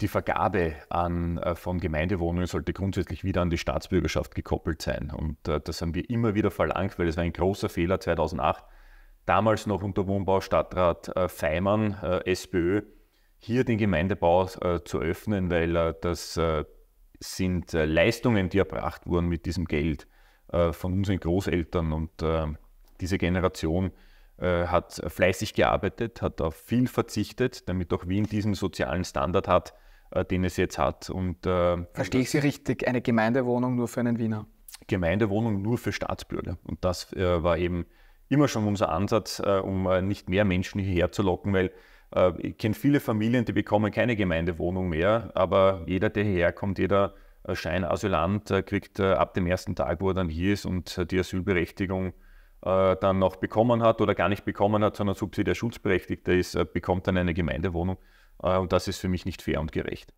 Die Vergabe an, äh, von Gemeindewohnungen sollte grundsätzlich wieder an die Staatsbürgerschaft gekoppelt sein. Und äh, das haben wir immer wieder verlangt, weil es war ein großer Fehler 2008. Damals noch unter Wohnbaustadtrat äh, Feimann, SPÖ, hier den Gemeindebau zu öffnen, weil das sind Leistungen, die erbracht wurden mit diesem Geld von unseren Großeltern. Und diese Generation hat fleißig gearbeitet, hat auf viel verzichtet, damit auch Wien diesen sozialen Standard hat, äh, den es jetzt hat. Und, äh, Verstehe ich Sie richtig, eine Gemeindewohnung nur für einen Wiener? Gemeindewohnung nur für Staatsbürger. Und das äh, war eben immer schon unser Ansatz, äh, um äh, nicht mehr Menschen hierher zu locken, weil äh, ich kenne viele Familien, die bekommen keine Gemeindewohnung mehr, aber jeder, der hierher kommt, jeder Scheinasylant kriegt ab dem ersten Tag, wo er dann hier ist und die Asylberechtigung dann noch bekommen hat oder gar nicht bekommen hat, sondern subsidiär schutzberechtigter ist, bekommt dann eine Gemeindewohnung. Äh, und das ist für mich nicht fair und gerecht.